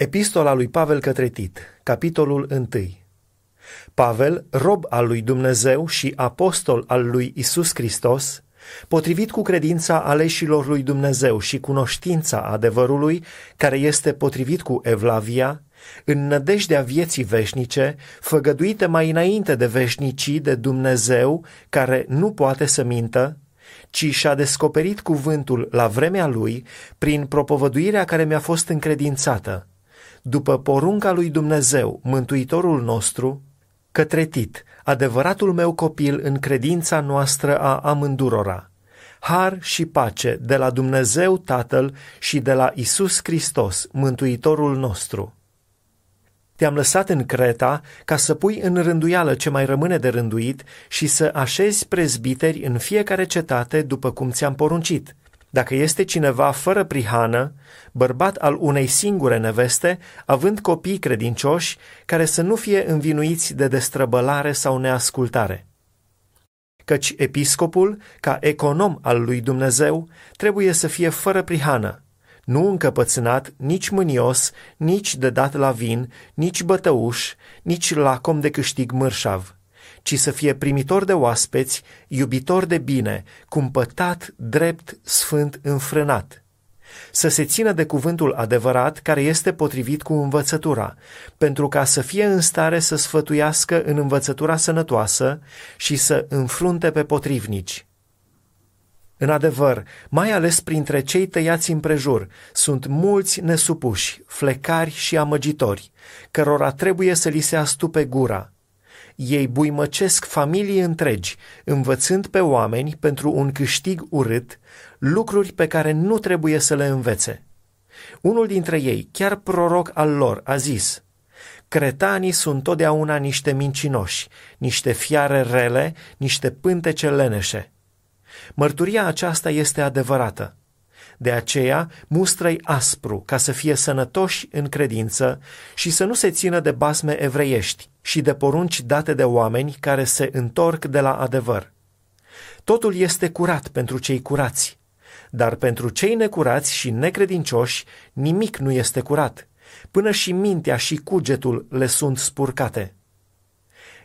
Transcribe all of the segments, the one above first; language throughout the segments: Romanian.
Epistola lui Pavel către Tit, capitolul 1. Pavel, rob al lui Dumnezeu și apostol al lui Isus Hristos, potrivit cu credința aleșilor lui Dumnezeu și cunoștința adevărului, care este potrivit cu Evlavia, în nădejdea vieții veșnice, făgăduite mai înainte de veșnicii de Dumnezeu, care nu poate să mintă, ci și-a descoperit cuvântul la vremea lui prin propovăduirea care mi-a fost încredințată, după porunca lui Dumnezeu, Mântuitorul nostru, către Tit, adevăratul meu copil în credința noastră a amândurora. Har și pace de la Dumnezeu Tatăl și de la Isus Hristos, Mântuitorul nostru. Te-am lăsat în Creta ca să pui în rânduială ce mai rămâne de rânduit și să așezi prezbiteri în fiecare cetate după cum ți-am poruncit – dacă este cineva fără prihană, bărbat al unei singure neveste, având copii credincioși care să nu fie învinuiți de destrăbălare sau neascultare. Căci episcopul, ca econom al lui Dumnezeu, trebuie să fie fără prihană, nu încăpățânat, nici mânios, nici de dat la vin, nici bătăuș, nici lacom de câștig mârșav – ci să fie primitor de oaspeți, iubitor de bine, cumpătat, drept, sfânt, înfrânat. Să se țină de cuvântul adevărat care este potrivit cu învățătura, pentru ca să fie în stare să sfătuiască în învățătura sănătoasă și să înfrunte pe potrivnici. În adevăr, mai ales printre cei tăiați împrejur, sunt mulți nesupuși, flecari și amăgitori, cărora trebuie să li se astupe gura – ei buimăcesc familii întregi, învățând pe oameni pentru un câștig urât lucruri pe care nu trebuie să le învețe. Unul dintre ei, chiar proroc al lor, a zis – Cretanii sunt totdeauna niște mincinoși, niște fiare rele, niște pântece leneșe. Mărturia aceasta este adevărată. De aceea, mustră-i aspru ca să fie sănătoși în credință și să nu se țină de basme evreiești și de porunci date de oameni care se întorc de la adevăr. Totul este curat pentru cei curați, dar pentru cei necurați și necredincioși nimic nu este curat, până și mintea și cugetul le sunt spurcate.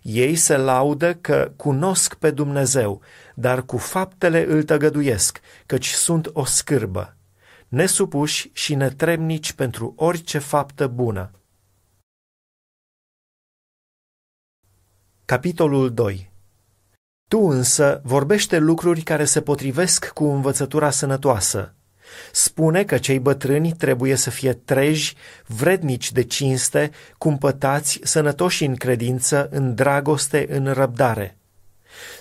Ei se laudă că cunosc pe Dumnezeu, dar cu faptele îl tăgăduiesc, căci sunt o scârbă, nesupuși și netremnici pentru orice faptă bună. Capitolul 2 Tu însă vorbește lucruri care se potrivesc cu învățătura sănătoasă, Spune că cei bătrâni trebuie să fie treji, vrednici de cinste, cumpătați, sănătoși în credință, în dragoste, în răbdare.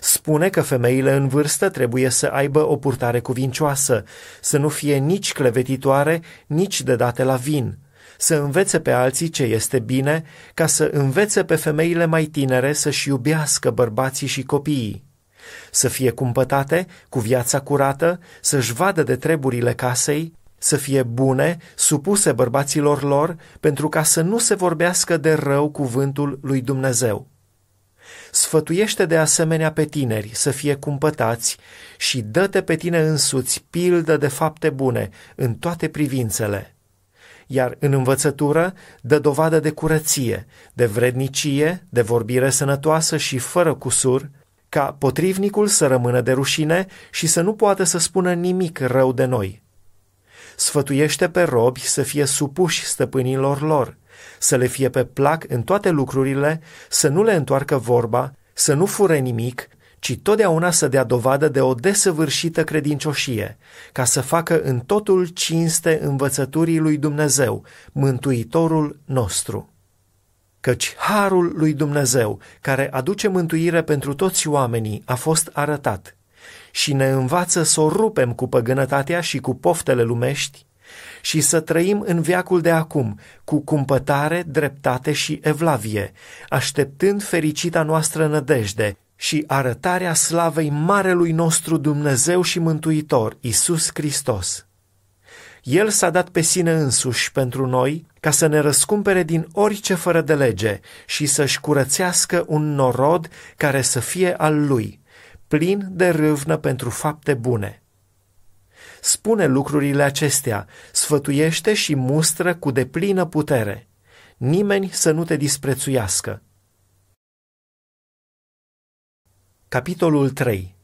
Spune că femeile în vârstă trebuie să aibă o purtare cuvincioasă, să nu fie nici clevetitoare, nici de date la vin, să învețe pe alții ce este bine, ca să învețe pe femeile mai tinere să-și iubească bărbații și copiii să fie cumpătate cu viața curată, să-și vadă de treburile casei, să fie bune, supuse bărbaților lor, pentru ca să nu se vorbească de rău cuvântul lui Dumnezeu. Sfătuiește de asemenea pe tineri să fie cumpătați și dă-te pe tine însuți pildă de fapte bune în toate privințele. Iar în învățătură dă dovadă de curăție, de vrednicie, de vorbire sănătoasă și fără cusur, ca potrivnicul să rămână de rușine și să nu poată să spună nimic rău de noi. Sfătuiește pe robi să fie supuși stăpânilor lor, să le fie pe plac în toate lucrurile, să nu le întoarcă vorba, să nu fure nimic, ci totdeauna să dea dovadă de o desăvârșită credincioșie, ca să facă în totul cinste învățăturii lui Dumnezeu, Mântuitorul nostru căci harul lui Dumnezeu, care aduce mântuire pentru toți oamenii, a fost arătat și ne învață să o rupem cu păgânătatea și cu poftele lumești și să trăim în viacul de acum cu cumpătare, dreptate și evlavie, așteptând fericita noastră nădejde și arătarea slavei Marelui nostru Dumnezeu și Mântuitor, Isus Hristos. El s-a dat pe sine însuși pentru noi ca să ne răscumpere din orice fără de lege și să-și curățească un norod care să fie al lui, plin de râvnă pentru fapte bune. Spune lucrurile acestea, sfătuiește și mustră cu deplină putere. Nimeni să nu te disprețuiască. Capitolul 3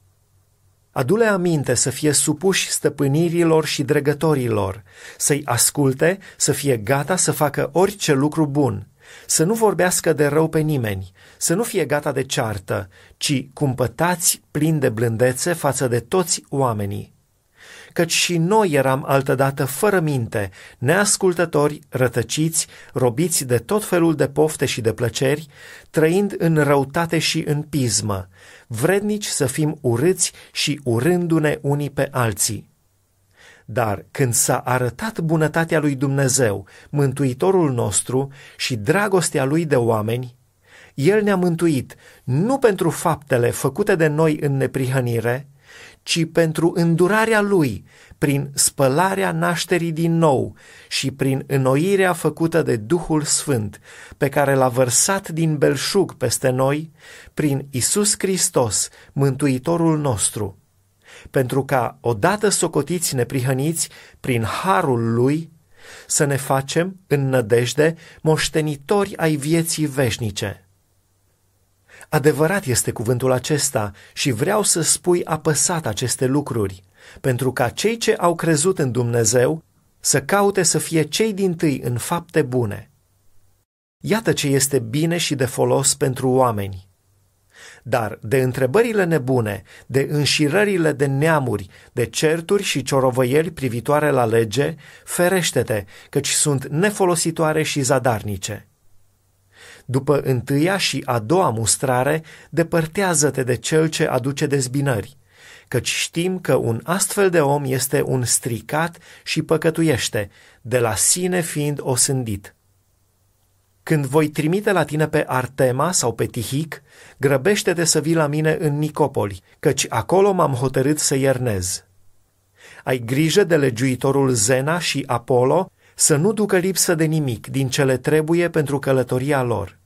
Adule aminte să fie supuși stăpânirilor și dregătorilor, să-i asculte, să fie gata să facă orice lucru bun, să nu vorbească de rău pe nimeni, să nu fie gata de ceartă, ci cumpătați plin de blândețe față de toți oamenii căci și noi eram altădată fără minte, neascultători, rătăciți, robiți de tot felul de pofte și de plăceri, trăind în răutate și în pismă, vrednici să fim urâți și urându-ne unii pe alții. Dar când s-a arătat bunătatea lui Dumnezeu, Mântuitorul nostru și dragostea lui de oameni, el ne-a mântuit nu pentru faptele făcute de noi în neprihănire, ci pentru îndurarea lui, prin spălarea nașterii din nou și prin înnoirea făcută de Duhul Sfânt, pe care l-a vărsat din belșug peste noi, prin Isus Hristos, Mântuitorul nostru, pentru ca, odată socotiți neprihăniți prin harul lui, să ne facem, în nădejde, moștenitori ai vieții veșnice Adevărat este cuvântul acesta și vreau să spui apăsat aceste lucruri, pentru ca cei ce au crezut în Dumnezeu să caute să fie cei din tâi în fapte bune. Iată ce este bine și de folos pentru oameni. Dar de întrebările nebune, de înșirările de neamuri, de certuri și ciorovăieli privitoare la lege, ferește-te, căci sunt nefolositoare și zadarnice. După întâia și a doua mustrare, depărtează-te de cel ce aduce dezbinări, căci știm că un astfel de om este un stricat și păcătuiește, de la sine fiind osândit. Când voi trimite la tine pe Artema sau pe Tihic, grăbește-te să vii la mine în Nicopoli, căci acolo m-am hotărât să iernez. Ai grijă de legiuitorul Zena și Apollo să nu ducă lipsă de nimic din ce le trebuie pentru călătoria lor.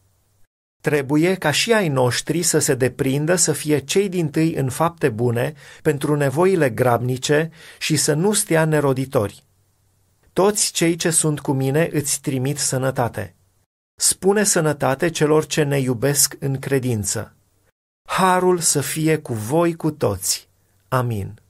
Trebuie ca și ai noștri să se deprindă să fie cei din tâi în fapte bune pentru nevoile grabnice și să nu stea neroditori. Toți cei ce sunt cu mine îți trimit sănătate. Spune sănătate celor ce ne iubesc în credință. Harul să fie cu voi cu toți. Amin.